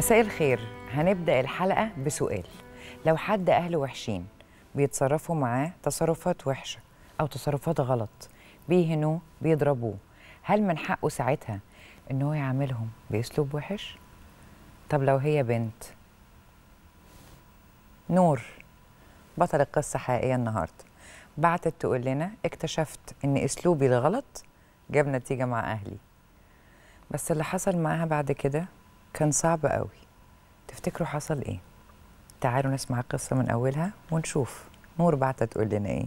مساء الخير هنبدأ الحلقة بسؤال لو حد أهله وحشين بيتصرفوا معاه تصرفات وحشة أو تصرفات غلط بيهنوه بيضربوه هل من حقه ساعتها إن هو يعاملهم بأسلوب وحش؟ طب لو هي بنت نور بطل القصة حقيقية النهاردة بعتت تقول لنا اكتشفت إن أسلوبي الغلط جاب نتيجة مع أهلي بس اللي حصل معاها بعد كده كان صعب قوي تفتكروا حصل ايه تعالوا نسمع القصة من أولها ونشوف نور بعتها تقول لنا ايه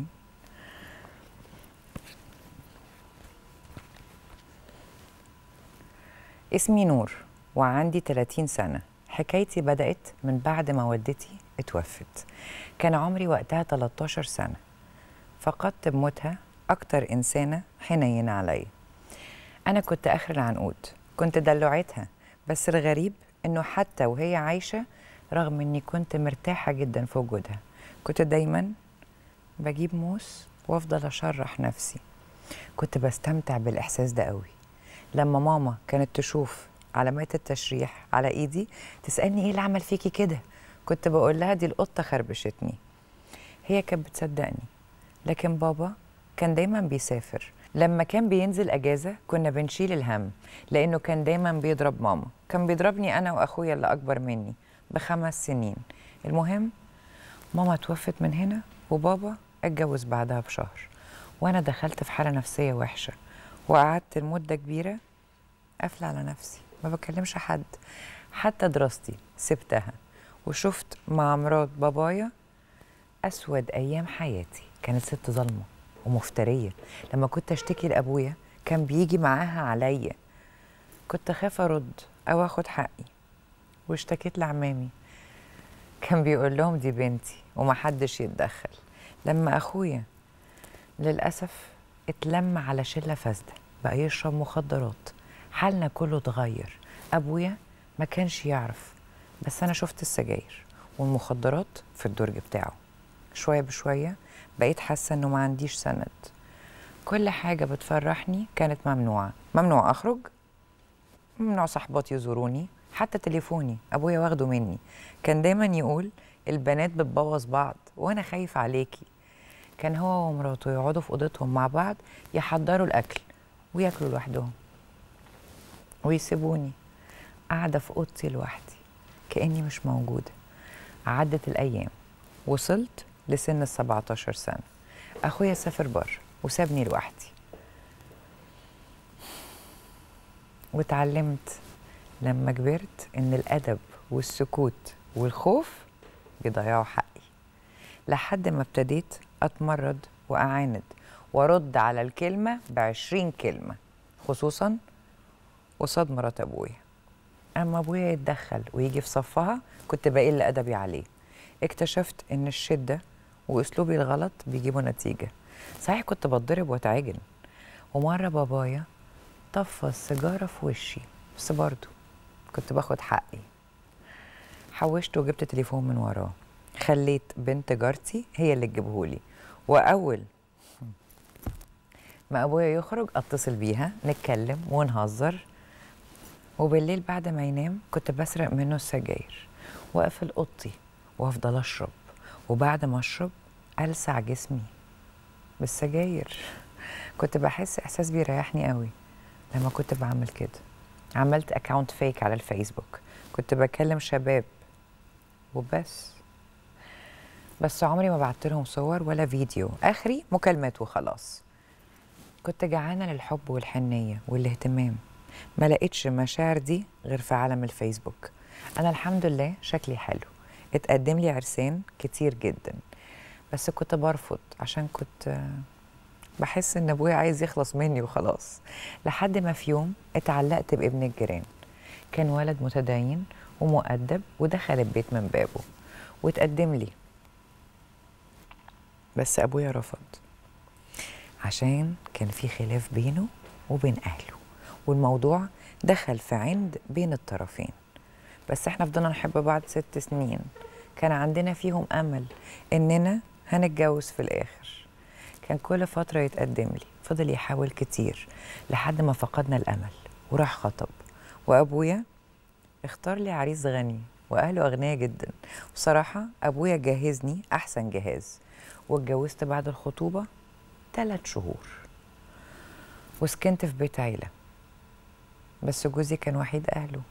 اسمي نور وعندي 30 سنة حكايتي بدأت من بعد ما والدتي اتوفت كان عمري وقتها 13 سنة فقدت بموتها أكتر إنسانة حنينة عليا أنا كنت آخر العنقود كنت دلوعتها بس الغريب انه حتى وهي عايشه رغم اني كنت مرتاحه جدا في وجودها كنت دايما بجيب موس وافضل اشرح نفسي كنت بستمتع بالاحساس ده قوي لما ماما كانت تشوف علامات التشريح على ايدي تسالني ايه اللي عمل فيكي كده كنت بقول لها دي القطه خربشتني هي كانت بتصدقني لكن بابا كان دايما بيسافر لما كان بينزل اجازه كنا بنشيل الهم لانه كان دايما بيضرب ماما كان بيضربني انا واخويا اللي اكبر مني بخمس سنين المهم ماما توفت من هنا وبابا اتجوز بعدها بشهر وانا دخلت في حاله نفسيه وحشه وقعدت لمده كبيره قافله على نفسي ما بكلمش حد حتى دراستي سبتها وشفت مع مرات بابايا اسود ايام حياتي كانت ست ظلمه ومفتريه لما كنت اشتكي لابويا كان بيجي معاها عليا كنت اخاف ارد او اخد حقي واشتكيت لعمامي كان بيقول لهم دي بنتي ومحدش يتدخل لما اخويا للاسف اتلم على شله فاسده بقى يشرب مخدرات حالنا كله اتغير ابويا ما كانش يعرف بس انا شفت السجاير والمخدرات في الدرج بتاعه شويه بشويه بقيت حاسه انه ما عنديش سند كل حاجه بتفرحني كانت ممنوعه ممنوع اخرج ممنوع صحباتي يزوروني حتى تليفوني ابويا واخده مني كان دايما يقول البنات بتبوظ بعض وانا خايف عليكي كان هو ومراته يقعدوا في اوضتهم مع بعض يحضروا الاكل وياكلوا لوحدهم ويسيبوني قاعده في اوضتي لوحدي كاني مش موجوده عدت الايام وصلت لسن ال 17 سنه اخويا سافر بره وسابني لوحدي وتعلمت لما كبرت ان الادب والسكوت والخوف بيضيعوا حقي لحد ما ابتديت اتمرد واعاند وارد على الكلمه بعشرين كلمه خصوصا قصاد مرات ابويا اما ابويا يتدخل ويجي في صفها كنت بقل ادبي عليه اكتشفت ان الشده واسلوبي الغلط بيجيبوا نتيجه صحيح كنت بتضرب واتعجن ومره بابايا طفى السيجاره في وشي بس برضه كنت باخد حقي حوشت وجبت تليفون من وراه خليت بنت جارتي هي اللي تجيبهولي واول ما ابويا يخرج اتصل بيها نتكلم ونهزر وبالليل بعد ما ينام كنت بسرق منه السجاير واقفل اوضتي وافضل اشرب وبعد ما اشرب السع جسمي بالسجاير كنت بحس احساس بيريحني قوي لما كنت بعمل كده عملت اكونت فيك على الفيسبوك كنت بكلم شباب وبس بس عمري ما بعت لهم صور ولا فيديو اخري مكالمات وخلاص كنت جعانه للحب والحنيه والاهتمام ما لقيتش المشاعر دي غير في عالم الفيسبوك انا الحمد لله شكلي حلو اتقدم لي عرسان كتير جدا بس كنت برفض عشان كنت بحس ان ابويا عايز يخلص مني وخلاص لحد ما في يوم اتعلقت بابن الجيران كان ولد متدين ومؤدب ودخل البيت من بابه واتقدم لي بس ابويا رفض عشان كان في خلاف بينه وبين اهله والموضوع دخل في عند بين الطرفين بس احنا فضلنا نحب بعض ست سنين كان عندنا فيهم امل اننا هنتجوز في الاخر كان كل فتره يتقدم لي فضل يحاول كتير لحد ما فقدنا الامل وراح خطب وابويا اختار لي عريس غني واهله اغنياء جدا بصراحه ابويا جهزني احسن جهاز واتجوزت بعد الخطوبه ثلاث شهور وسكنت في بيت عيله بس جوزي كان وحيد اهله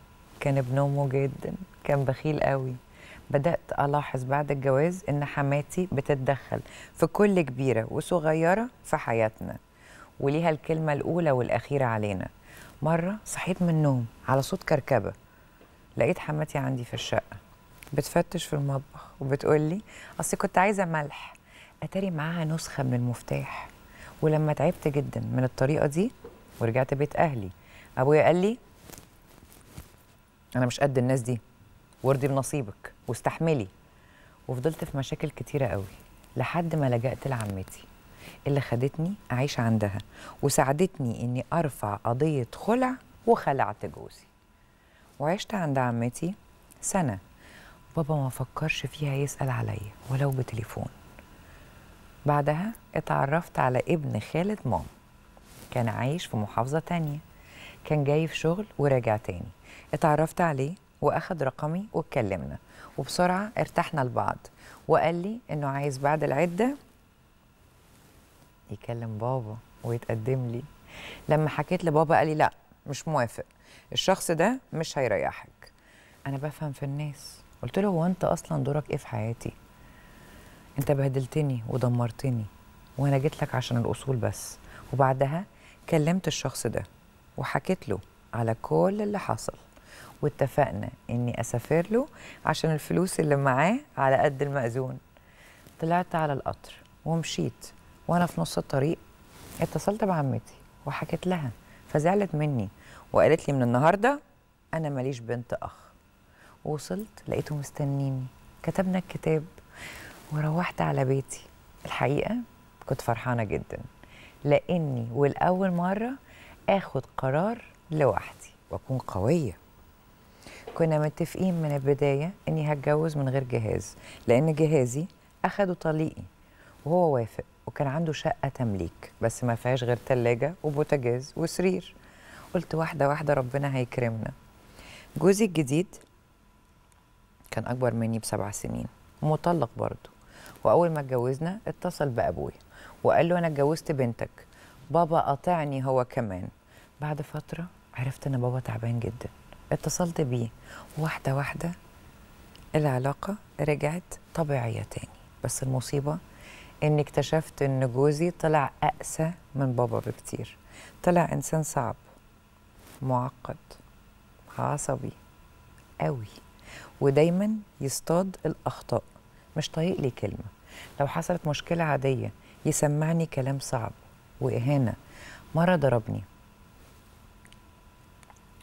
كان ابن امه جدا كان بخيل قوي بدات الاحظ بعد الجواز ان حماتي بتتدخل في كل كبيره وصغيره في حياتنا وليها الكلمه الاولى والاخيره علينا مره صحيت من النوم على صوت كركبه لقيت حماتي عندي في الشقه بتفتش في المطبخ وبتقول لي اصل كنت عايزه ملح اتاري معاها نسخه من المفتاح ولما تعبت جدا من الطريقه دي ورجعت بيت اهلي ابويا قال لي انا مش قد الناس دي وارضي بنصيبك واستحملي وفضلت في مشاكل كتيره قوي لحد ما لجأت لعمتي اللي خدتني اعيش عندها وساعدتني اني ارفع قضيه خلع وخلعت جوزي وعشت عند عمتي سنه بابا ما فكرش فيها يسال عليا ولو بتليفون بعدها اتعرفت على ابن خالد مام كان عايش في محافظه تانيه كان جاي في شغل وراجع تاني اتعرفت عليه واخد رقمي واتكلمنا وبسرعه ارتحنا لبعض وقال لي انه عايز بعد العده يكلم بابا ويتقدم لي لما حكيت لبابا قال لي لا مش موافق الشخص ده مش هيريحك انا بفهم في الناس قلت له هو انت اصلا دورك ايه في حياتي انت بهدلتني ودمرتني وانا جيت لك عشان الاصول بس وبعدها كلمت الشخص ده وحكيت له على كل اللي حصل واتفقنا اني اسافر له عشان الفلوس اللي معاه على قد المأذون طلعت على القطر ومشيت وانا في نص الطريق اتصلت بعمتي وحكيت لها فزعلت مني وقالت لي من النهارده انا ماليش بنت اخ ووصلت لقيته مستنيني كتبنا الكتاب وروحت على بيتي الحقيقه كنت فرحانه جدا لاني والاول مره اخد قرار لوحدي واكون قويه كنا متفقين من البدايه اني هتجوز من غير جهاز لان جهازي اخده طليقي وهو وافق وكان عنده شقه تمليك بس ما فيهاش غير ثلاجه وبوتاجاز وسرير قلت واحده واحده ربنا هيكرمنا جوزي الجديد كان اكبر مني بسبع سنين مطلق برضه واول ما اتجوزنا اتصل بابويا وقال له انا اتجوزت بنتك بابا قاطعني هو كمان بعد فتره عرفت ان بابا تعبان جدا اتصلت بيه واحدة واحدة العلاقة رجعت طبيعية تاني بس المصيبة إن اكتشفت إن جوزي طلع أقسى من بابا بكتير طلع إنسان صعب معقد عصبي قوي ودايما يصطاد الأخطاء مش طايق لي كلمة لو حصلت مشكلة عادية يسمعني كلام صعب وإهانة مرة ضربني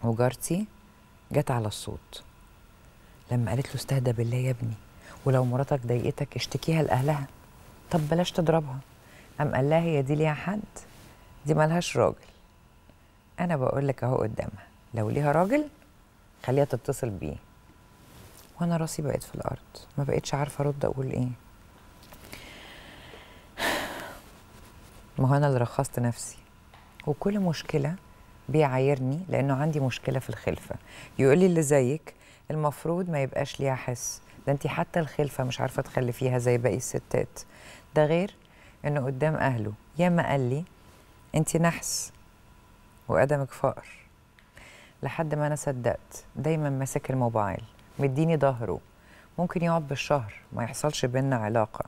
وجارتي جت على الصوت لما قالت له استهدى بالله يا ابني ولو مراتك ضايقتك اشتكيها لاهلها طب بلاش تضربها قام قال لها هي دي ليها حد دي مالهاش راجل انا بقول لك اهو قدامها لو ليها راجل خليها تتصل بيه وانا راسي بقت في الارض ما بقتش عارفه ارد اقول ايه ما هو انا اللي رخصت نفسي وكل مشكله بيعايرني لانه عندي مشكله في الخلفه يقول لي اللي زيك المفروض ما يبقاش ليها حس ده انت حتى الخلفه مش عارفه تخلفيها زي باقي الستات ده غير انه قدام اهله ياما قال لي انت نحس وقدمك فقر لحد ما انا صدقت دايما ماسك الموبايل مديني ظهره ممكن يقعد بالشهر ما يحصلش بينا علاقه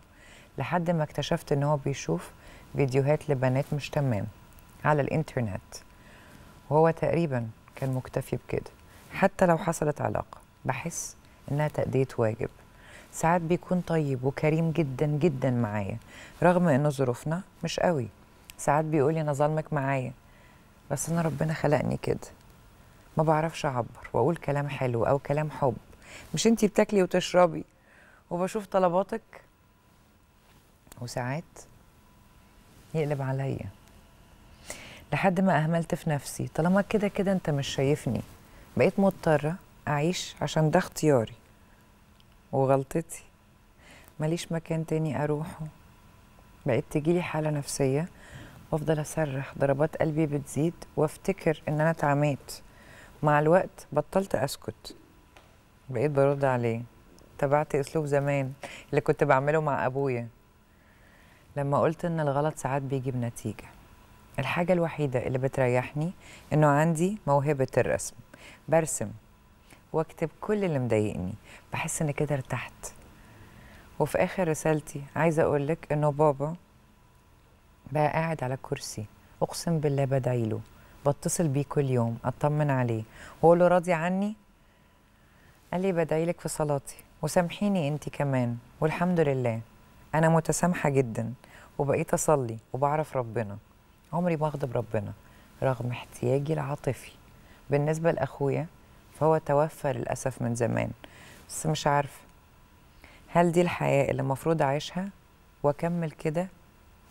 لحد ما اكتشفت ان هو بيشوف فيديوهات لبنات مش تمام على الانترنت وهو تقريبا كان مكتفي بكده حتى لو حصلت علاقه بحس انها تأدية واجب ساعات بيكون طيب وكريم جدا جدا معايا رغم ان ظروفنا مش قوي ساعات بيقولي انا ظلمك معايا بس انا ربنا خلقني كده ما بعرفش اعبر واقول كلام حلو او كلام حب مش انتي بتاكلي وتشربي وبشوف طلباتك وساعات يقلب عليا لحد ما اهملت في نفسي طالما كده كده انت مش شايفني بقيت مضطره اعيش عشان ده اختياري وغلطتي ماليش مكان تاني اروحه بقيت تجيلي حاله نفسيه وافضل اصرخ ضربات قلبي بتزيد وافتكر ان انا اتعميت مع الوقت بطلت اسكت بقيت برد عليه تبعت اسلوب زمان اللي كنت بعمله مع ابويا لما قلت ان الغلط ساعات بيجي بنتيجه الحاجة الوحيدة اللي بتريحني إنه عندي موهبة الرسم برسم واكتب كل اللي مضايقني بحس إن كده ارتحت وفي آخر رسالتي عايزة أقولك إنه بابا بقى قاعد على كرسي أقسم بالله بدعيله بتصل بيه كل يوم أطمن عليه وأقول له راضي عني قال لي بدعيلك في صلاتي وسامحيني أنت كمان والحمد لله أنا متسامحة جدا وبقيت أصلي وبعرف ربنا عمري ما اغضب ربنا رغم احتياجي العاطفي بالنسبه لاخويا فهو توفى للاسف من زمان بس مش عارفه هل دي الحياه اللي المفروض اعيشها واكمل كده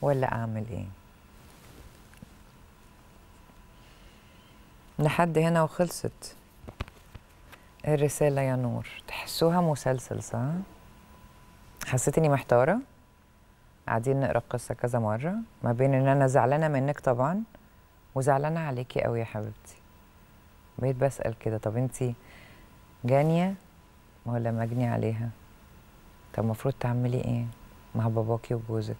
ولا اعمل ايه لحد هنا وخلصت الرسالة يا نور تحسوها مسلسل صح؟ حسيت اني محتارة؟ قاعدين نقرا القصه كذا مره ما بين ان انا زعلانه منك طبعا وزعلانه عليكي قوي يا حبيبتي بقيت بسال كده طب انت جانيه ولا مجني عليها طب المفروض تعملي ايه مع باباكي وجوزك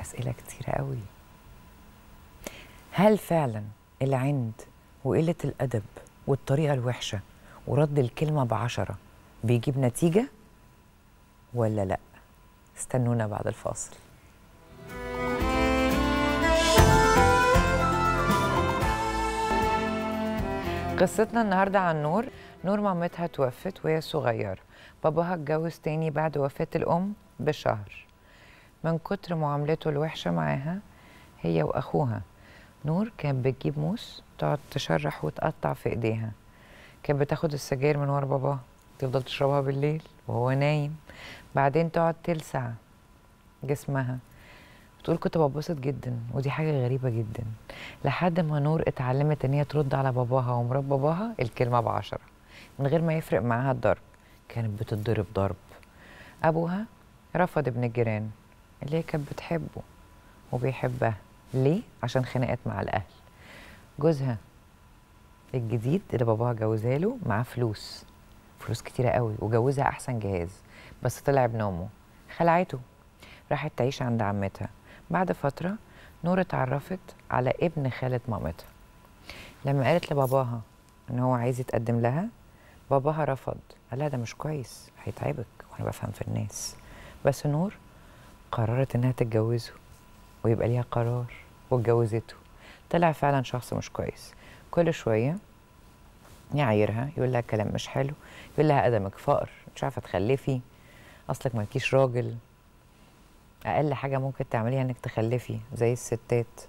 اسئله كتيره قوي هل فعلا العند وقله الادب والطريقه الوحشه ورد الكلمه بعشره بيجيب نتيجه ولا لا استنونا بعد الفاصل قصتنا النهاردة عن نور نور مامتها توفت وهي صغيرة باباها اتجوز تاني بعد وفاة الأم بشهر من كتر معاملته الوحشة معاها هي وأخوها نور كانت بتجيب موس تقعد تشرح وتقطع في إيديها كانت بتاخد السجاير من ورا باباها تفضل تشربها بالليل وهو نايم بعدين تقعد تلسع جسمها بتقول كنت ببسط جدا ودي حاجه غريبه جدا لحد ما نور اتعلمت ان هي ترد على باباها ومرات باباها الكلمه بعشره من غير ما يفرق معاها الضرب كانت بتتضرب ضرب ابوها رفض ابن الجيران اللي هي كانت بتحبه وبيحبها ليه عشان خناقات مع الاهل جوزها الجديد اللي باباها جوزاله معاه فلوس فلوس كتيره قوي وجوزها احسن جهاز بس طلع بنومه خلعته راحت تعيش عند عمتها بعد فتره نور اتعرفت على ابن خاله مامتها لما قالت لباباها ان هو عايز يتقدم لها باباها رفض قال لها ده مش كويس هيتعبك وانا بفهم في الناس بس نور قررت انها تتجوزه ويبقى ليها قرار واتجوزته طلع فعلا شخص مش كويس كل شويه يعايرها يقول لها كلام مش حلو لها قدمك فقر مش عارفه تخلفي اصلك مالكيش راجل اقل حاجه ممكن تعمليها انك تخلفي زي الستات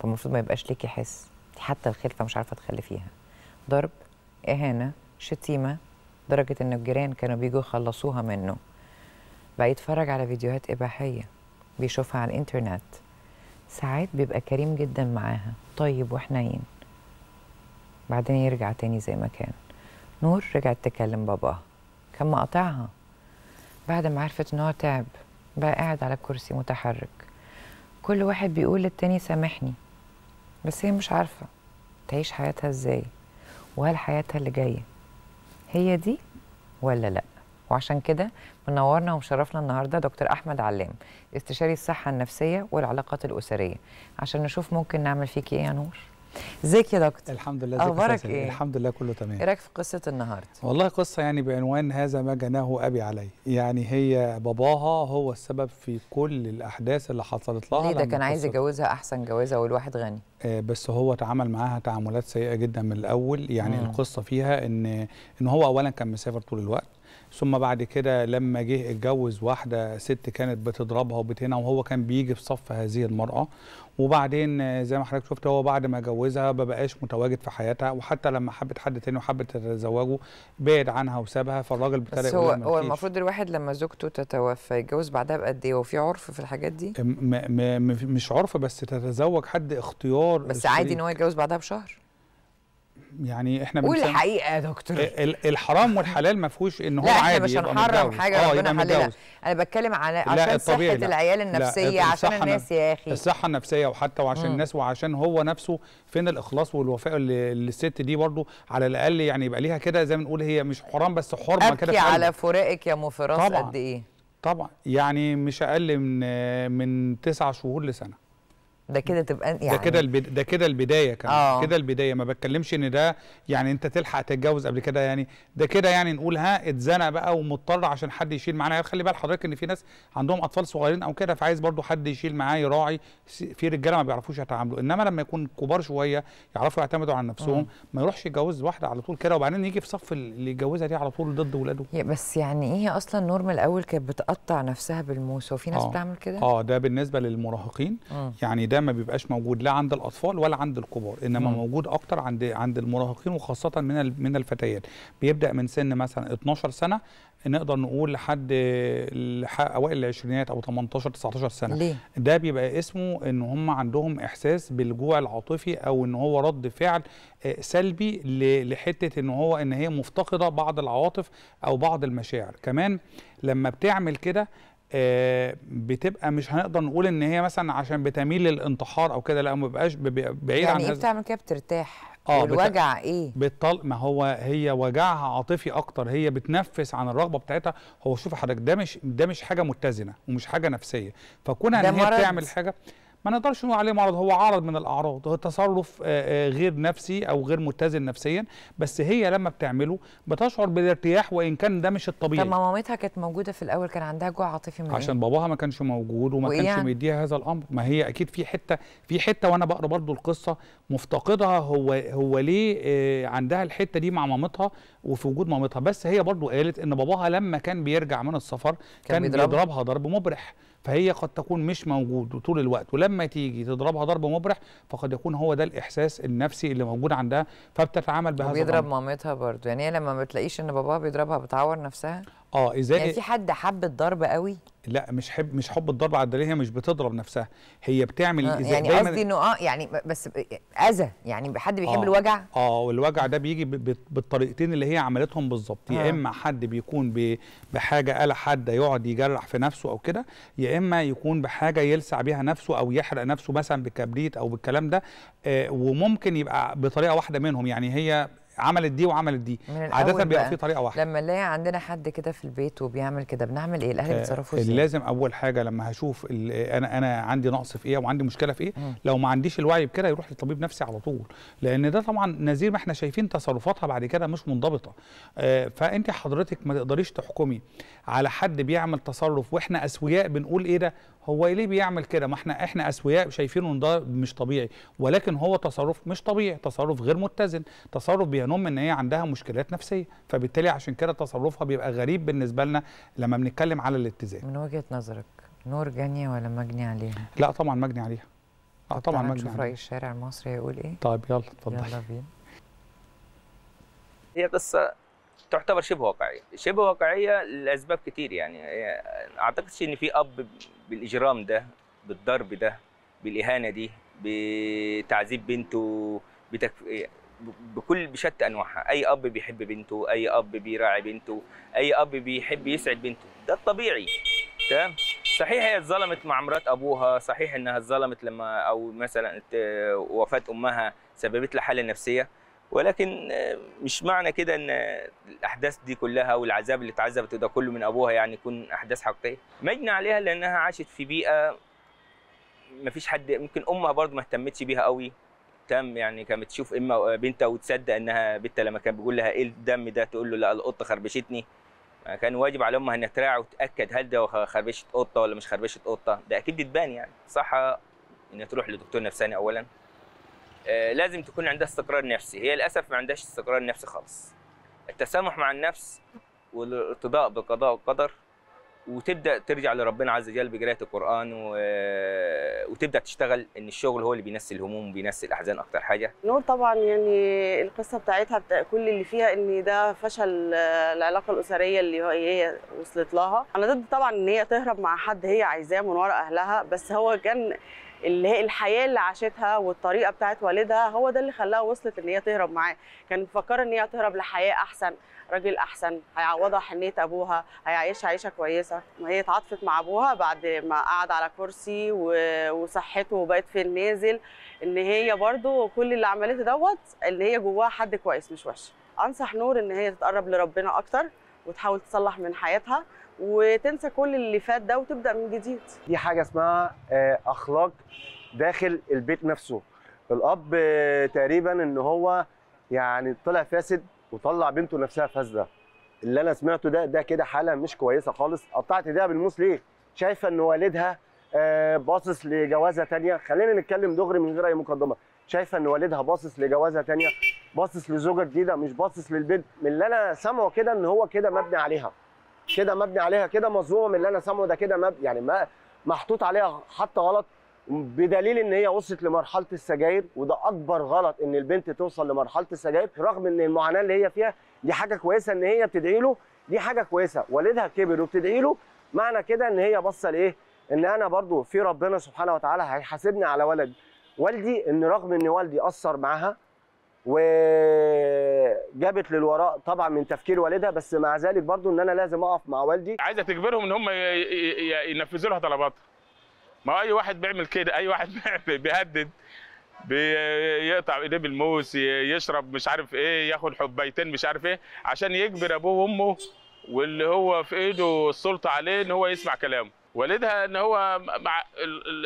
فالمفروض ما يبقاش ليكي حس حتى الخلفه مش عارفه تخلفيها ضرب اهانه شتيمه لدرجه ان الجيران كانوا بيجوا يخلصوها منه بقى يتفرج على فيديوهات اباحيه بيشوفها على الانترنت ساعات بيبقى كريم جدا معاها طيب وحنين بعدين يرجع تاني زي ما كان نور رجعت تكلم باباها كان مقاطعها بعد ما عرفت ان هو تعب بقى قاعد على الكرسي متحرك كل واحد بيقول للتاني سامحني بس هي مش عارفه تعيش حياتها ازاي وهل حياتها اللي جايه هي دي ولا لا وعشان كده منورنا ومشرفنا النهارده دكتور احمد علام استشاري الصحه النفسيه والعلاقات الاسريه عشان نشوف ممكن نعمل فيكي ايه يا نور ازيك يا دكتور الحمد لله اخبارك ايه الحمد لله كله تمام ايه رايك في قصه النهارده والله قصه يعني بعنوان هذا ما جناه ابي علي يعني هي باباها هو السبب في كل الاحداث اللي حصلت لها ليه ده كان عايز يجوزها احسن جوازه والواحد غني آه بس هو تعامل معاها تعاملات سيئه جدا من الاول يعني مم. القصه فيها ان ان هو اولا كان مسافر طول الوقت ثم بعد كده لما جه اتجوز واحده ست كانت بتضربها وبتهنا وهو كان بيجي في صف هذه المراه وبعدين آه، زي ما حضرتك شفت هو بعد ما جوزها ما بقاش متواجد في حياتها وحتى لما حبت حد تاني وحبت تتزوجه بعد عنها وسابها فالراجل بتاع بس هو هو المفروض الواحد لما زوجته تتوفى يتجوز بعدها بقد ايه هو في عرف في الحاجات دي؟ م م م مش عرف بس تتزوج حد اختيار بس عادي ان هو يتجوز بعدها بشهر يعني احنا قول الحقيقه يا دكتور الحرام والحلال ما فيهوش ان هو لا عادي مش هنحرم حاجه آه، ربنا حللها انا بتكلم على عشان صحه لا. العيال النفسيه عشان الناس يا اخي الصحه النفسيه وحتى وعشان الناس وعشان هو نفسه فين الاخلاص والوفاء للست دي برضو على الاقل يعني يبقى ليها كده زي ما نقول هي مش حرام بس حرمه كده ابكي على فراقك يا ام فراس قد ايه طبعا يعني مش اقل من من تسع شهور لسنه ده كده تبقى يعني ده كده البد... ده كده البدايه كمان آه. كده البدايه ما بتكلمش ان ده يعني انت تلحق تتجوز قبل كده يعني ده كده يعني نقول ها اتزنق بقى ومضطر عشان حد يشيل معانا خلي بال حضرتك ان في ناس عندهم اطفال صغيرين او كده فعايز برضو حد يشيل معاه يراعي في رجاله ما بيعرفوش يتعاملوا انما لما يكون كبار شويه يعرفوا يعتمدوا على نفسهم ما يروحش يتجوز واحده على طول كده وبعدين يجي في صف اللي يتجوزها دي على طول ضد ولاده بس يعني ايه اصلا نورما الاول كانت بتقطع نفسها بالموس وفي ناس آه. بتعمل كده اه ده بالنسبه للمراهقين يعني ده ده ما بيبقاش موجود لا عند الاطفال ولا عند الكبار انما مم. موجود اكتر عند عند المراهقين وخاصه من من الفتيات بيبدا من سن مثلا 12 سنه نقدر نقول لحد اوائل العشرينات او 18 19 سنه ليه؟ ده بيبقى اسمه ان هم عندهم احساس بالجوع العاطفي او ان هو رد فعل آه، سلبي لحته ان هو ان هي مفتقده بعض العواطف او بعض المشاعر كمان لما بتعمل كده آه، بتبقى مش هنقدر نقول ان هي مثلا عشان بتميل للانتحار او كده لا ما بيبقاش بعيد يعني عن يعني ايه بتعمل كده بترتاح اه الوجع ايه بتطل... ما هو هي وجعها عاطفي اكتر هي بتنفس عن الرغبه بتاعتها هو شوف حضرتك ده مش ده مش حاجه متزنه ومش حاجه نفسيه فكونها ان هي بتعمل حاجه ما نقدرش نقول عليه مرض هو عرض من الاعراض هو تصرف آه، آه، غير نفسي او غير متزن نفسيا بس هي لما بتعمله بتشعر بالارتياح وان كان ده مش الطبيعي طب ما مامتها كانت موجوده في الاول كان عندها جوع عاطفي من عشان باباها ما كانش موجود وما كانش يعني؟ مديها هذا الامر ما هي اكيد في حته في حته وانا بقرا برضو القصه مفتقدها هو هو ليه آه، عندها الحته دي مع مامتها وفي وجود مامتها بس هي برضو قالت ان باباها لما كان بيرجع من السفر كان, كان بيضربها ضرب مبرح فهي قد تكون مش موجود طول الوقت ولما تيجي تضربها ضرب مبرح فقد يكون هو ده الاحساس النفسي اللي موجود عندها فبتتعامل بهذا بيضرب مامتها برضه يعني هي لما ما بتلاقيش ان باباها بيضربها بتعور نفسها اه اذا يعني في حد حب الضرب قوي لا مش حب مش حب الضرب على الدليل هي مش بتضرب نفسها هي بتعمل آه يعني قصدي انه اه يعني بس اذى يعني حد بيحب آه الوجع اه والوجع ده بيجي بالطريقتين اللي هي عملتهم بالظبط يا آه اما حد بيكون بحاجه قال حد يقعد يجرح في نفسه او كده يا اما يكون بحاجه يلسع بيها نفسه او يحرق نفسه مثلا بكبريت او بالكلام ده آه وممكن يبقى بطريقه واحده منهم يعني هي عملت دي وعملت دي عاده بيبقى في طريقه واحده لما نلاقي عندنا حد كده في البيت وبيعمل كده بنعمل ايه الاهل آه، بيتصرفوا ازاي لازم اول حاجه لما هشوف انا انا عندي نقص في ايه وعندي مشكله في ايه مم. لو ما عنديش الوعي بكده يروح لطبيب نفسي على طول لان ده طبعا نذير ما احنا شايفين تصرفاتها بعد كده مش منضبطه آه، فانت حضرتك ما تقدريش تحكمي على حد بيعمل تصرف واحنا اسوياء بنقول ايه ده هو ليه بيعمل كده ما احنا احنا اسوياء شايفينه ان ده مش طبيعي ولكن هو تصرف مش طبيعي تصرف غير متزن تصرف بينم ان هي عندها مشكلات نفسيه فبالتالي عشان كده تصرفها بيبقى غريب بالنسبه لنا لما بنتكلم على الاتزان من وجهه نظرك نور جانيه ولا مجني عليها لا طبعا مجني عليها اه طبعا مجني نشوف راي الشارع المصري هيقول ايه طيب يلا اتفضلي يلا بينا هي بس تعتبر شبه واقعيه شبه واقعيه لاسباب كتير يعني اعتقدش ان في اب بالاجرام ده بالضرب ده بالاهانه دي بتعذيب بنته بتك... بكل بشتى انواعها اي اب بيحب بنته اي اب بيراعي بنته اي اب بيحب يسعد بنته ده الطبيعي تمام صحيح هي اتظلمت مع مرات ابوها صحيح انها اتظلمت لما او مثلا وفاه امها سببت لها حاله نفسيه ولكن آه، مش معنى كده ان الاحداث دي كلها والعذاب اللي اتعذبت ده كله من ابوها يعني يكون احداث حقيقيه مجني عليها لانها عاشت في بيئه مفيش حد ممكن امها برضو ما اهتمتش بيها قوي تم يعني كانت تشوف اما بنتها وتصدق انها بنتها لما كان بيقول لها ايه الدم ده تقول له لا القطه خربشتني كان واجب على امها انها تراعي وتاكد هل ده خربشه قطه ولا مش خربشه قطه ده اكيد بتبان يعني صح انها تروح لدكتور نفساني اولا آه، لازم تكون عندها استقرار نفسي هي للاسف ما عندهاش استقرار نفسي خالص التسامح مع النفس والارتضاء بالقضاء والقدر وتبدا ترجع لربنا عز وجل بقراءه القران و... آه، وتبدا تشتغل ان الشغل هو اللي بينسي الهموم وبينسي الاحزان اكتر حاجه نور طبعا يعني القصه بتاعتها بتا... كل اللي فيها ان ده فشل آه، العلاقه الاسريه اللي هي إيه، وصلت لها انا ضد طبعا ان هي تهرب مع حد هي عايزاه من ورا اهلها بس هو كان اللي هي الحياه اللي عاشتها والطريقه بتاعت والدها هو ده اللي خلاها وصلت ان هي تهرب معاه كانت مفكره ان هي تهرب لحياه احسن راجل احسن هيعوضها حنيه ابوها هيعيشها عيشه كويسه ما هي اتعاطفت مع ابوها بعد ما قعد على كرسي وصحته وبقت في النازل ان هي برده كل اللي عملته دوت ان هي جواها حد كويس مش وحش انصح نور ان هي تتقرب لربنا اكتر وتحاول تصلح من حياتها وتنسى كل اللي فات ده وتبدا من جديد دي حاجه اسمها آه، اخلاق داخل البيت نفسه الاب آه، تقريبا ان هو يعني طلع فاسد وطلع بنته نفسها فاسده اللي انا سمعته ده ده كده حاله مش كويسه خالص قطعت ده بالموس ليه شايفه ان والدها آه، باصص لجوازه تانية خلينا نتكلم دغري من غير اي مقدمه شايفه ان والدها باصص لجوازه تانية باصص لزوجه جديده مش باصص للبنت من اللي انا سامعه كده ان هو كده مبني عليها كده مبني عليها كده مظلومه من اللي انا سامعه ده كده مب... يعني ما محطوط عليها حتى غلط بدليل ان هي وصلت لمرحله السجاير وده اكبر غلط ان البنت توصل لمرحله السجاير رغم ان المعاناه اللي هي فيها دي حاجه كويسه ان هي بتدعي له دي حاجه كويسه والدها كبر وبتدعي له معنى كده ان هي باصه لايه ان انا برضو في ربنا سبحانه وتعالى هيحاسبني على ولدي والدي ان رغم ان والدي اثر معاها وجابت للوراء طبعا من تفكير والدها بس مع ذلك برضو ان انا لازم اقف مع والدي عايزه تجبرهم ان هم ينفذوا لها طلباتها ما اي واحد بيعمل كده اي واحد بيهدد بيقطع ايديه بالموس يشرب مش عارف ايه ياخد حبيتين مش عارف ايه عشان يجبر ابوه وامه واللي هو في ايده السلطه عليه ان هو يسمع كلامه والدها ان هو مع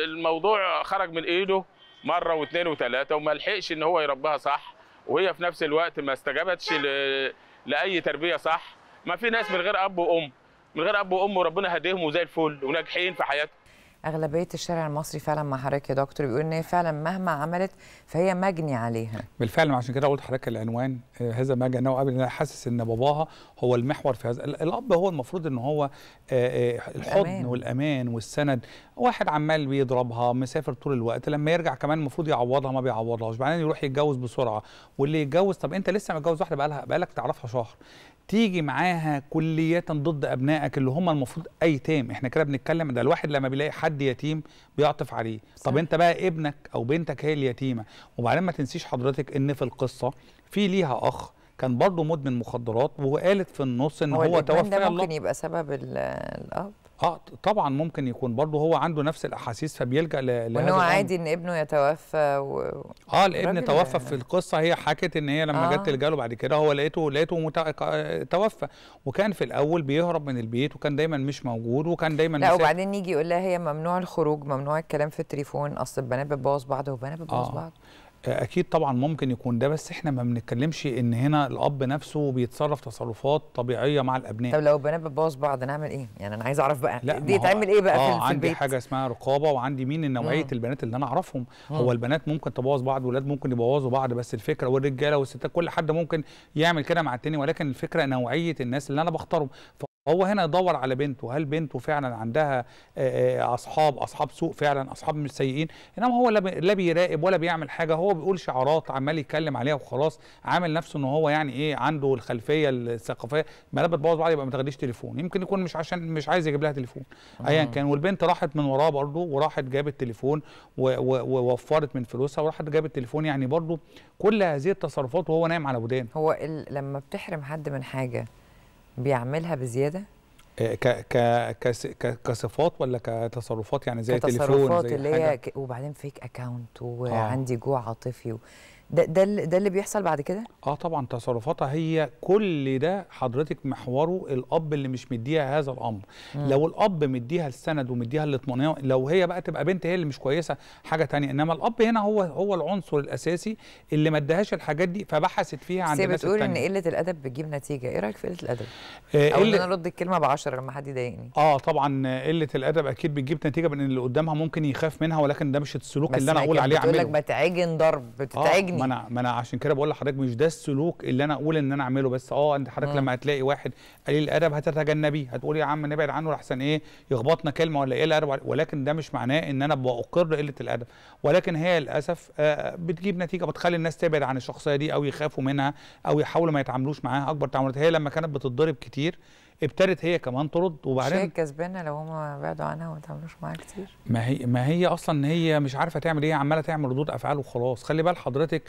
الموضوع خرج من ايده مره واثنين وثلاثه وما لحقش ان هو يربيها صح وهي في نفس الوقت ما استجابتش نعم. ل... لاي تربيه صح ما في ناس من غير اب وام من غير اب وام وربنا هديهم وزي الفل وناجحين في حياتهم اغلبيه الشارع المصري فعلا مع حضرتك يا دكتور بيقول ان هي فعلا مهما عملت فهي مجني عليها بالفعل عشان كده قلت لحضرتك العنوان آه، هذا ما جناه قبل انا حاسس ان باباها هو المحور في هذا الاب هو المفروض ان هو آه، آه، الحضن الأمان. والامان والسند واحد عمال بيضربها مسافر طول الوقت لما يرجع كمان المفروض يعوضها ما بيعوضهاش بعدين يروح يتجوز بسرعه واللي يتجوز طب انت لسه متجوز واحده بقالها بقالك تعرفها شهر تيجي معاها كلية ضد أبنائك اللي هم المفروض أيتام إحنا كده بنتكلم ده الواحد لما بيلاقي حد يتيم بيعطف عليه صح. طب أنت بقى ابنك أو بنتك هي اليتيمة وبعدين ما تنسيش حضرتك إن في القصة في ليها أخ كان برضه مدمن مخدرات وقالت في النص ان هو, هو توفى ممكن الله. يبقى سبب الاب اه طبعا ممكن يكون برضه هو عنده نفس الاحاسيس فبيلجا ل وان هو عادي ان ابنه يتوفى و... اه الابن توفى في القصه هي حكت ان هي لما آه. جت تلجا له بعد كده هو لقيته لقيته مت... توفى وكان في الاول بيهرب من البيت وكان دايما مش موجود وكان دايما لا وبعدين يجي يقول لها هي ممنوع الخروج ممنوع الكلام في التليفون اصل البنات بتبوظ بعض والبنات بتبوظ آه. بعض اكيد طبعا ممكن يكون ده بس احنا ما بنتكلمش ان هنا الاب نفسه بيتصرف تصرفات طبيعيه مع الابناء طب لو البنات بتبوظ بعض نعمل ايه يعني انا عايز اعرف بقى لا دي تعمل ايه بقى آه في عندي حاجه اسمها رقابه وعندي مين نوعيه البنات اللي انا اعرفهم هو البنات ممكن تبوظ بعض ولاد ممكن يبوظوا بعض بس الفكره والرجاله والستات كل حد ممكن يعمل كده مع التاني ولكن الفكره نوعيه الناس اللي انا بختارهم هو هنا يدور على بنته هل بنته فعلا عندها اصحاب اصحاب سوء فعلا اصحاب مش سيئين انما هو لا بيراقب ولا بيعمل حاجه هو بيقول شعارات عمال يتكلم عليها وخلاص عامل نفسه ان هو يعني ايه عنده الخلفيه الثقافيه ما لا بتبوظ بعض يبقى ما تاخديش تليفون يمكن يكون مش عشان مش عايز يجيب لها تليفون آه. ايا كان والبنت راحت من وراه برضه وراحت جابت تليفون ووفرت من فلوسها وراحت جابت تليفون يعني برضه كل هذه التصرفات وهو نايم على ودان هو لما بتحرم حد من حاجه بيعملها بزياده آه، ك ك كصفات ولا كتصرفات يعني زي التليفون تليفون زي اللي هي وبعدين فيك اكونت آه. وعندي جوع عاطفي ده ده ده اللي بيحصل بعد كده؟ اه طبعا تصرفاتها هي كل ده حضرتك محوره الاب اللي مش مديها هذا الامر، مم. لو الاب مديها السند ومديها الاطمئنان لو هي بقى تبقى بنت هي اللي مش كويسه حاجه ثانيه، انما الاب هنا هو هو العنصر الاساسي اللي ما ادهاش الحاجات دي فبحثت فيها عن الناس بتقول ان قله الادب بتجيب نتيجه، ايه رايك في قله الادب؟ آه او ان انا ارد الكلمه ب10 لما حد يضايقني. اه طبعا قله الادب اكيد بتجيب نتيجه بان اللي قدامها ممكن يخاف منها ولكن ده مش السلوك اللي انا اقول عليه اعمله. بس بتقول لك بتعجن ضرب بتتعجني آه ما انا ما انا عشان كده بقول لحضرتك مش ده السلوك اللي انا اقول ان انا اعمله بس اه انت حضرتك لما هتلاقي واحد قليل الادب هتتجنبيه هتقول يا عم نبعد عنه لاحسن ايه يخبطنا كلمه ولا ايه الادب ولكن ده مش معناه ان انا بقر قله الادب ولكن هي للاسف آه، بتجيب نتيجه بتخلي الناس تبعد عن الشخصيه دي او يخافوا منها او يحاولوا ما يتعاملوش معاها اكبر تعاملات هي لما كانت بتتضرب كتير ابتدت هي كمان ترد وبعدين شيء كسبانه لو هم بعدوا عنها وما تعملوش معاها كتير ما هي ما هي اصلا هي مش عارفه تعمل ايه عماله تعمل ردود افعال وخلاص خلي بال حضرتك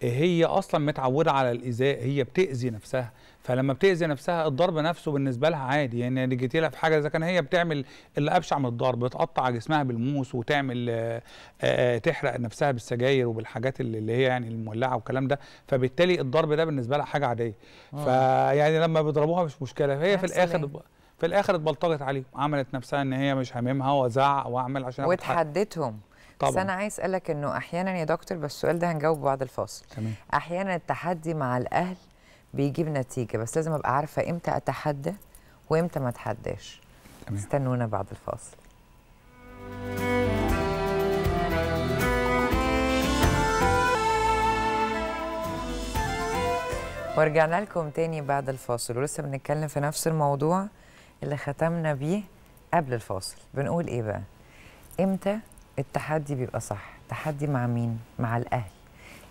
هي اصلا متعوده على الايذاء هي بتاذي نفسها فلما بتأذي نفسها الضرب نفسه بالنسبه لها عادي يعني جيتي لها في حاجه اذا كان هي بتعمل اللي ابشع من الضرب بتقطع جسمها بالموس وتعمل آآ آه، آآ آه، آه، تحرق نفسها بالسجاير وبالحاجات اللي هي يعني المولعه والكلام ده فبالتالي الضرب ده بالنسبه لها حاجه عاديه فيعني لما بيضربوها مش مشكله هي في الاخر في الاخر اتبلطجت عليهم عملت نفسها ان هي مش هاممها وازعق واعمل عشان وتحدتهم بس انا عايز اسالك انه احيانا يا دكتور بس السؤال ده هنجاوبه بعد الفاصل تمام احيانا التحدي مع الاهل بيجيب نتيجه بس لازم ابقى عارفه امتى اتحدى وامتى ما اتحداش استنونا بعد الفاصل ورجعنا لكم تاني بعد الفاصل ولسه بنتكلم في نفس الموضوع اللي ختمنا بيه قبل الفاصل بنقول ايه بقى امتى التحدي بيبقى صح تحدي مع مين مع الاهل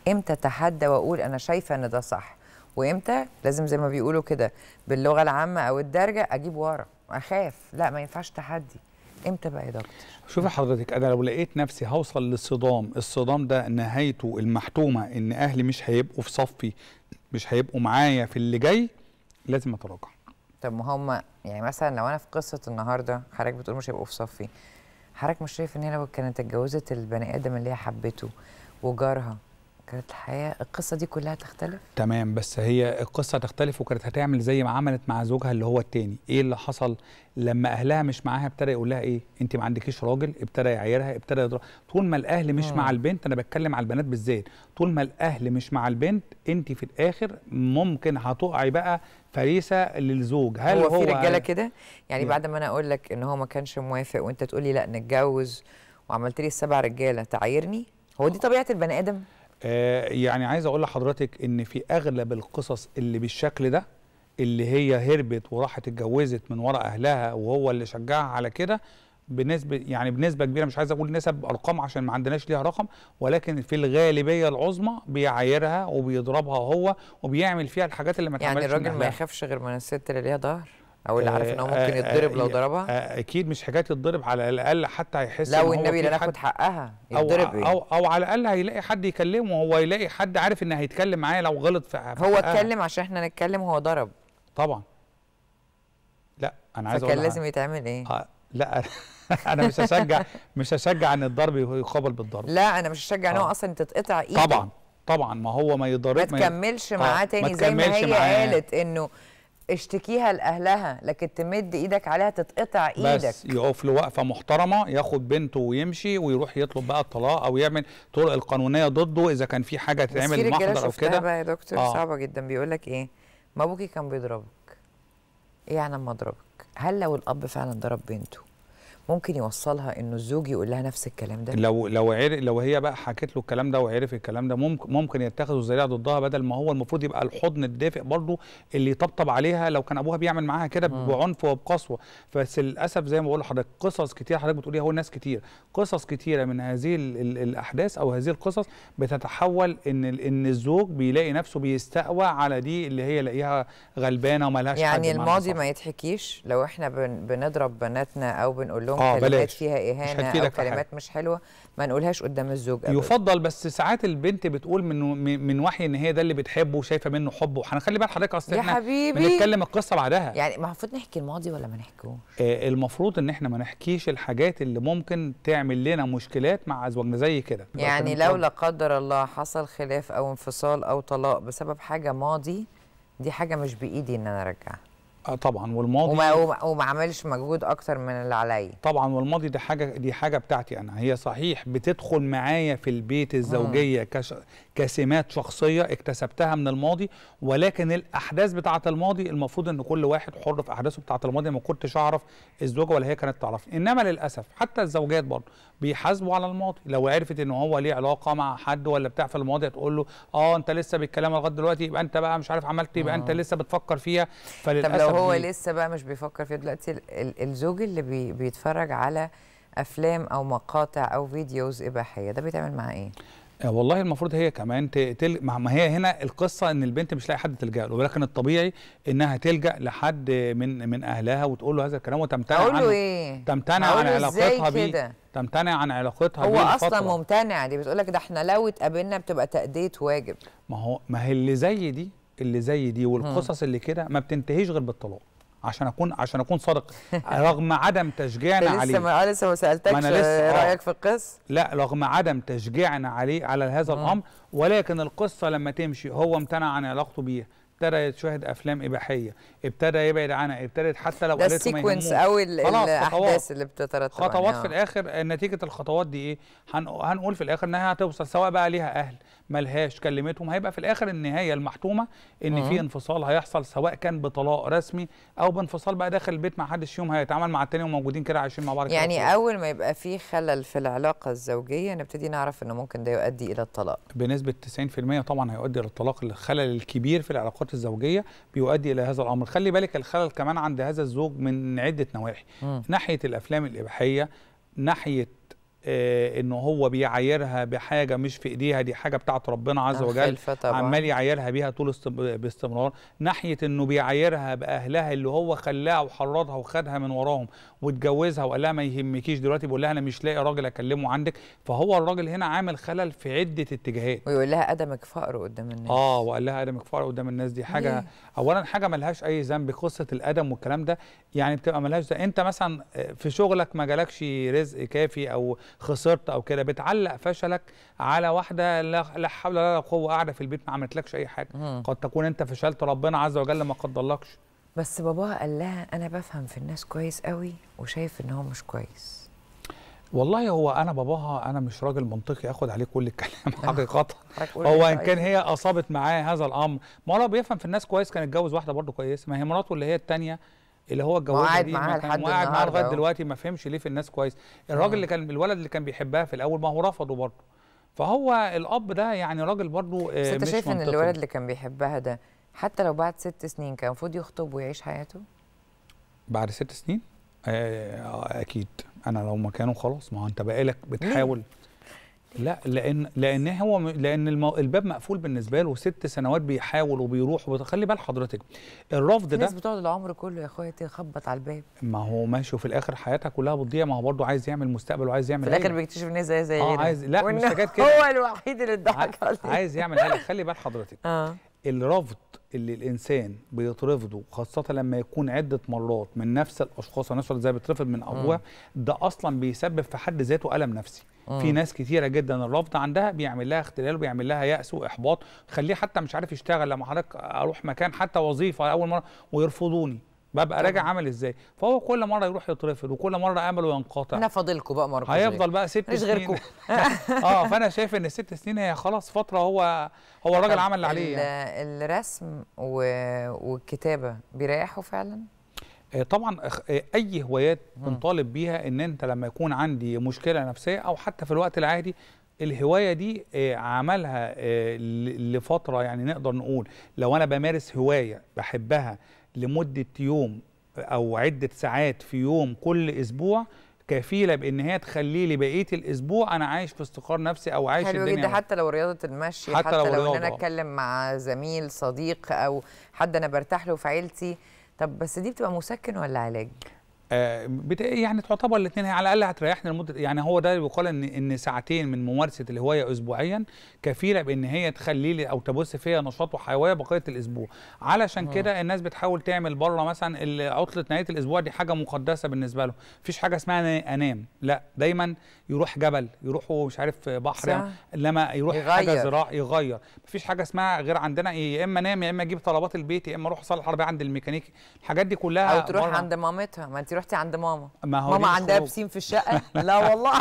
امتى اتحدى واقول انا شايفه ان ده صح وامتى لازم زي ما بيقولوا كده باللغه العامه او الدارجه اجيب ورا اخاف لا ما ينفعش تحدي امتى بقى يا دكتور شوفي حضرتك انا لو لقيت نفسي هوصل للصدام الصدام ده نهايته المحتومه ان اهلي مش هيبقوا في صفي مش هيبقوا معايا في اللي جاي لازم اتراجع طب ما هم يعني مثلا لو انا في قصه النهارده حضرتك بتقول مش هيبقوا في صفي حضرتك مش شايف ان هي لو كانت اتجوزت البني ادم اللي هي حبته وجارها كانت الحياه القصه دي كلها تختلف تمام بس هي القصه تختلف وكانت هتعمل زي ما عملت مع زوجها اللي هو التاني ايه اللي حصل لما اهلها مش معاها ابتدى يقول لها ايه انت ما عندكيش راجل ابتدى يعايرها ابتدى يضرب طول ما الاهل مش مم. آه. مع البنت انا بتكلم على البنات بالذات طول ما الاهل مش مع البنت انت في الاخر ممكن هتقعي بقى فريسه للزوج هل هو, هو في رجاله كده يعني إيه؟ بعد ما انا اقول لك ان هو ما كانش موافق وانت تقولي لا نتجوز وعملت لي السبع رجاله تعايرني هو دي طبيعه البني ادم آه، يعني عايز اقول لحضرتك ان في اغلب القصص اللي بالشكل ده اللي هي هربت وراحت اتجوزت من ورا اهلها وهو اللي شجعها على كده بنسبه يعني بنسبه كبيره مش عايز اقول نسب ارقام عشان ما عندناش ليها رقم ولكن في الغالبيه العظمى بيعايرها وبيضربها هو وبيعمل فيها الحاجات اللي ما يعني الراجل ما يخافش غير من الست اللي ليها ظهر او اللي عارف آه، ان هو ممكن آه، يتضرب لو آه، ضربها اكيد مش حكايه يتضرب على الاقل حتى هيحس لو النبي لا ناخد حقها يتضرب أو, إيه؟ او او على الاقل هيلاقي حد يكلمه هو يلاقي حد عارف ان هيتكلم معايا لو غلط في حقها. هو اتكلم عشان احنا نتكلم هو ضرب طبعا لا انا عايز اقول فكان لازم يتعمل ايه آه لا انا مش هشجع مش هشجع ان الضرب يقابل بالضرب لا انا مش هشجع ان هو اصلا تتقطع ايده طبعا طبعا ما هو ما يضربش ما تكملش معاه تاني زي ما هي قالت انه اشتكيها لاهلها لكن تمد ايدك عليها تتقطع ايدك بس يقف له وقفه محترمه ياخد بنته ويمشي ويروح يطلب بقى الطلاق او يعمل طرق القانونيه ضده اذا كان في حاجه تتعمل محضر او كده بقى يا دكتور آه. صعبه جدا بيقول لك ايه ما ابوكي كان بيضربك ايه يعني اما اضربك هل لو الاب فعلا ضرب بنته ممكن يوصلها انه الزوج يقول لها نفس الكلام ده لو لو عرف لو هي بقى حكت له الكلام ده وعرف الكلام ده ممكن ممكن يتخذوا الذريعه ضدها بدل ما هو المفروض يبقى الحضن الدافئ برضه اللي يطبطب عليها لو كان ابوها بيعمل معاها كده بعنف وبقسوه بس للاسف زي ما بقول لحضرتك قصص كتير حضرتك بتقوليها هو ناس كتير قصص كتيره من هذه الاحداث او هذه القصص بتتحول ان ان الزوج بيلاقي نفسه بيستقوى على دي اللي هي لاقيها غلبانه ومالهاش يعني الماضي ما يتحكيش لو احنا بنضرب بناتنا او بنقول لهم آه كلمات بلاش. فيها اهانه مش او كلمات مش حلوه ما نقولهاش قدام الزوج أبدا. يفضل بس ساعات البنت بتقول من من وحي ان هي ده اللي بتحبه وشايفه منه حب وهنخلي بال حضرتك اصل احنا بنتكلم القصه بعدها يعني المفروض نحكي الماضي ولا ما نحكيهوش آه المفروض ان احنا ما نحكيش الحاجات اللي ممكن تعمل لنا مشكلات مع ازواجنا زي كده يعني لو لا قدر الله حصل خلاف او انفصال او طلاق بسبب حاجه ماضي دي حاجه مش بايدي ان انا ارجعها آه طبعا والماضي وما وما عملش مجهود اكتر من اللي عليا طبعا والماضي دي حاجه دي حاجه بتاعتي انا هي صحيح بتدخل معايا في البيت الزوجيه كش... كسمات شخصيه اكتسبتها من الماضي ولكن الاحداث بتاعه الماضي المفروض ان كل واحد حر في احداثه بتاعه الماضي ما كنتش اعرف الزوجه ولا هي كانت تعرف انما للاسف حتى الزوجات برضه بيحاسبوا على الماضي لو عرفت ان هو ليه علاقه مع حد ولا بتاع في الماضي هتقول له اه انت لسه بالكلام لغايه دلوقتي يبقى انت بقى مش عارف عملت إيه، يبقى انت لسه بتفكر فيها فللاسف هو لسه بقى مش بيفكر فيها دلوقتي الزوج اللي بي بيتفرج على افلام او مقاطع او فيديوز اباحيه ده بيتعمل معاه ايه آه، والله المفروض هي كمان تل... ما هي هنا القصه ان البنت مش لاقي حد تلجا له ولكن الطبيعي انها تلجا لحد من من اهلها وتقول له هذا الكلام وتمتنع عن إيه؟ تمتنع عن علاقتها بيه تمتنع عن علاقتها هو بيه اصلا ممتنع دي بتقول لك ده احنا لو اتقابلنا بتبقى تاديه واجب ما هو ما هي اللي زي دي اللي زي دي والقصص اللي كده ما بتنتهيش غير بالطلاق عشان اكون عشان اكون صادق رغم عدم تشجيعنا عليه لسه ما لسه ما سالتكش آه، آه. رايك في القصه لا رغم عدم تشجيعنا عليه على هذا الامر ولكن القصه لما تمشي هو امتنع عن علاقته بيها ابتدى يشاهد افلام اباحيه ابتدى يبعد عنها ابتدت حتى لو قالت ما يهموش او الاحداث اللي بتترتب خطوات في الاخر نتيجه الخطوات دي ايه هنقول في الاخر انها هتوصل سواء بقى ليها اهل ملهاش كلمتهم هيبقى في الاخر النهايه المحتومه ان أه. في انفصال هيحصل سواء كان بطلاق رسمي او بانفصال بقى داخل البيت ما حدش يوم هيتعامل مع التاني وموجودين كده عايشين مع بعض يعني كده. اول ما يبقى في خلل في العلاقه الزوجيه نبتدي نعرف انه ممكن ده يؤدي الى الطلاق بنسبه 90% طبعا هيؤدي الى الطلاق الخلل الكبير في العلاقات الزوجيه بيؤدي الى هذا الامر خلي بالك الخلل كمان عند هذا الزوج من عده نواحي ناحيه الافلام الاباحيه ناحيه آه، ان هو بيعايرها بحاجه مش في ايديها دي حاجه بتاعه ربنا عز وجل عمال يعايرها بيها طول استم... باستمرار ناحيه انه بيعايرها باهلها اللي هو خلاها وحرضها وخدها من وراهم واتجوزها وقال لها ما يهمكيش دلوقتي بيقول لها انا مش لاقي راجل اكلمه عندك فهو الراجل هنا عامل خلل في عده اتجاهات ويقول لها ادمك فقر قدام الناس اه وقال لها ادمك فقر قدام الناس دي حاجه ليه؟ اولا حاجه ملهاش اي ذنب قصه الادم والكلام ده يعني بتبقى ملهاش ده انت مثلا في شغلك ما جالكش رزق كافي او خسرت او كده بتعلق فشلك على واحده لا حول ولا قوه قاعده في البيت ما عملتلكش اي حاجه مم. قد تكون انت فشلت ربنا عز وجل ما قدرلكش بس باباها قال لها انا بفهم في الناس كويس قوي وشايف ان هو مش كويس والله هو انا باباها انا مش راجل منطقي اخد عليه كل الكلام آه. حقيقه هو ان كان طيب. هي اصابت معاه هذا الامر ما هو بيفهم في الناس كويس كان اتجوز واحده برضه كويسه ما هي مراته اللي هي الثانيه اللي هو اتجوزها دي معاها لحد وقعد معاها لغايه دلوقتي ما فهمش ليه في الناس كويس الراجل اللي كان الولد اللي كان بيحبها في الاول ما هو رفضه برضه فهو الاب ده يعني راجل برضه آه، بس انت شايف ان الولد اللي كان بيحبها ده حتى لو بعد ست سنين كان المفروض يخطب ويعيش حياته بعد ست سنين آه, آه، اكيد انا لو مكانه خلاص ما هو انت بقالك بتحاول لا لان لان هو لان الباب مقفول بالنسبه له ست سنوات بيحاول وبيروح وخلي بال حضرتك الرفض ده الناس بتقعد العمر كله يا اخويا تخبط على الباب ما هو ماشي وفي الاخر حياتها كلها بتضيع ما هو برضه عايز يعمل مستقبل وعايز يعمل في الاخر بيكتشف ان زي زي اه عايز لا مش حاجات كده هو الوحيد اللي اتضحك عليه عايز يعمل خلي بال حضرتك آه. الرفض اللي الانسان بيترفضه خاصه لما يكون عده مرات من نفس الاشخاص الناس زي بترفض من ابوها ده اصلا بيسبب في حد ذاته الم نفسي مم. في ناس كتيره جدا الرفض عندها بيعمل لها اختلال وبيعمل لها يأس واحباط خليه حتى مش عارف يشتغل لما حضرتك اروح مكان حتى وظيفه اول مره ويرفضوني ببقى راجع عامل ازاي فهو كل مره يروح يترفض وكل مره عمله ينقطع انا فاضلكم بقى مركز هيفضل بقى ست سنين غيركم اه فانا شايف ان الست سنين هي خلاص فتره هو هو الراجل عمل اللي عليه يعني. الرسم والكتابه بيريحوا فعلا آه، طبعا آه، اي هوايات بنطالب بيها ان انت لما يكون عندي مشكله نفسيه او حتى في الوقت العادي الهوايه دي آه، عملها لفتره يعني نقدر نقول لو انا بمارس هوايه بحبها لمده يوم او عده ساعات في يوم كل اسبوع كفيله بان هي تخلي لي بقيه الاسبوع انا عايش في استقرار نفسي او عايش حلو الدنيا جدا حتى لو رياضه المشي حتى, حتى لو, لو ان انا اتكلم مع زميل صديق او حد انا برتاح له في عيلتي طب بس دي بتبقى مسكن ولا علاج آه، بت... يعني تعتبر الاثنين على الاقل هتريحنا لمده يعني هو ده بيقال ان ان ساعتين من ممارسه الهوايه اسبوعيا كفيله بان هي تخلي لي او تبث فيها نشاط وحيويه بقيه الاسبوع علشان آه. كده الناس بتحاول تعمل بره مثلا عطله نهايه الاسبوع دي حاجه مقدسه بالنسبه لهم مفيش حاجه اسمها انام لا دايما يروح جبل يروح مش عارف بحر يعني لما يروح يغير. حاجه زراعي يغير مفيش حاجه اسمها غير عندنا إيه، يا اما نام يا اما اجيب طلبات البيت يا اما اروح اصلح عربيه عند الميكانيكي الحاجات دي كلها او تروح عند مامتها ما انت رحتي عند ماما ما هو ماما عندها بسين في الشقه لا والله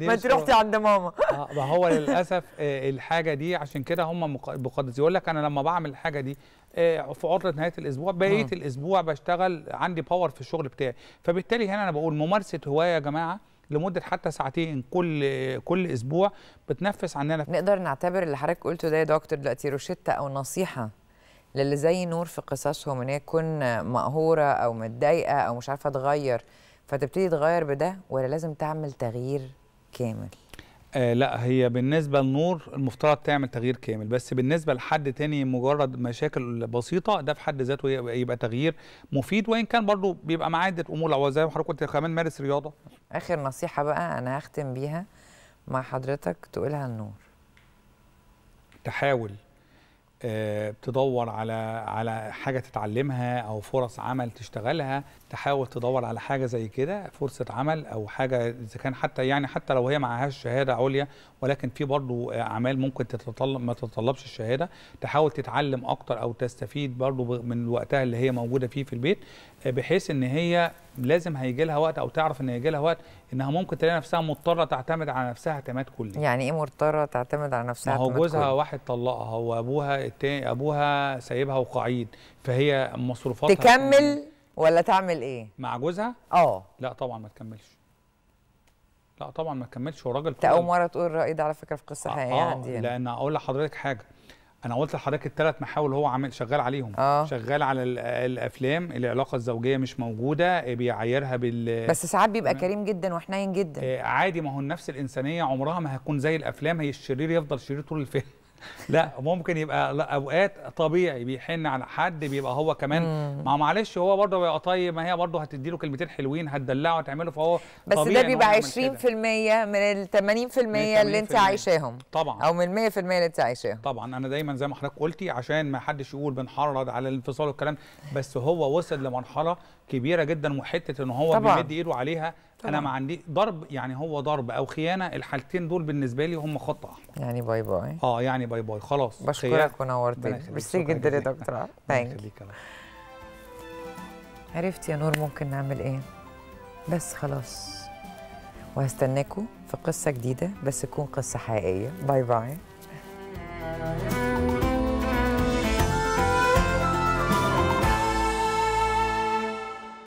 ما انت رحتي عند ماما آه، ما هو للاسف آه، الحاجه دي عشان كده هم مقدس يقول لك انا لما بعمل الحاجه دي آه، في عطله نهايه الاسبوع بقيه الاسبوع بشتغل عندي باور في الشغل بتاعي فبالتالي هنا انا بقول ممارسه هوايه يا جماعه لمده حتى ساعتين كل كل اسبوع بتنفس عننا نقدر نعتبر اللي حضرتك قلته ده يا دكتور دلوقتي روشته او نصيحه للي زي نور في قصصهم ان هي تكون مقهوره او متضايقه او مش عارفه تغير فتبتدي تغير بده ولا لازم تعمل تغيير كامل؟ آه لا هي بالنسبة لنور المفترض تعمل تغيير كامل بس بالنسبة لحد تاني مجرد مشاكل بسيطة ده في حد ذاته يبقى تغيير مفيد وإن كان برضو بيبقى معاه عدة أمور لو زي ما حضرتك قلت كمان مارس رياضة آخر نصيحة بقى أنا هختم بيها مع حضرتك تقولها لنور تحاول بتدور آه، على على حاجه تتعلمها او فرص عمل تشتغلها تحاول تدور على حاجه زي كده فرصه عمل او حاجه اذا كان حتى يعني حتى لو هي معهاش شهاده عليا ولكن في برضه اعمال ممكن تتطلب ما تتطلبش الشهاده تحاول تتعلم اكتر او تستفيد برضه من وقتها اللي هي موجوده فيه في البيت بحيث ان هي لازم هيجي لها وقت او تعرف ان هيجي لها وقت انها ممكن تلاقي نفسها مضطره تعتمد على نفسها اعتماد كلي يعني ايه مضطره تعتمد على نفسها ما هو جوزها واحد طلقها وابوها التاني ابوها سايبها وقعيد فهي مصروفاتها تكمل ولا تعمل ايه مع جوزها اه لا طبعا ما تكملش لا طبعا ما تكملش هو راجل انت اول مره تقول الراي ده على فكره في قصه آه، حقيقيه آه عندي يعني. لان اقول لحضرتك حاجه انا قلت لحضرتك الثلاث محاول هو عامل شغال عليهم آه. شغال على الافلام العلاقه الزوجيه مش موجوده بيعايرها بال بس ساعات بيبقى كريم جدا وحنين جدا آه عادي ما هو النفس الانسانيه عمرها ما هتكون زي الافلام هي الشرير يفضل شرير طول الفيلم لا ممكن يبقى لا اوقات طبيعي بيحن على حد بيبقى هو كمان ما معلش هو برضه بيبقى طيب ما هي برضه هتدي له كلمتين حلوين هتدلعه وتعمله فهو بس ده بيبقى 20% من ال 80% اللي انت عايشاهم طبعا او من ال 100% اللي انت عايشاهم طبعا انا دايما زي ما حضرتك قلتي عشان ما حدش يقول بنحرض على الانفصال والكلام بس هو وصل لمرحله كبيره جدا وحته ان هو طبعا. بيمد ايده عليها طبعا. انا ما عندي ضرب يعني هو ضرب او خيانه الحالتين دول بالنسبه لي هم خطا يعني باي باي اه يعني باي باي خلاص بشكرك ونورتني ميرسي جدا يا دكتور ثانك عرفت يا نور ممكن نعمل ايه بس خلاص وهستناكم في قصه جديده بس تكون قصه حقيقيه باي باي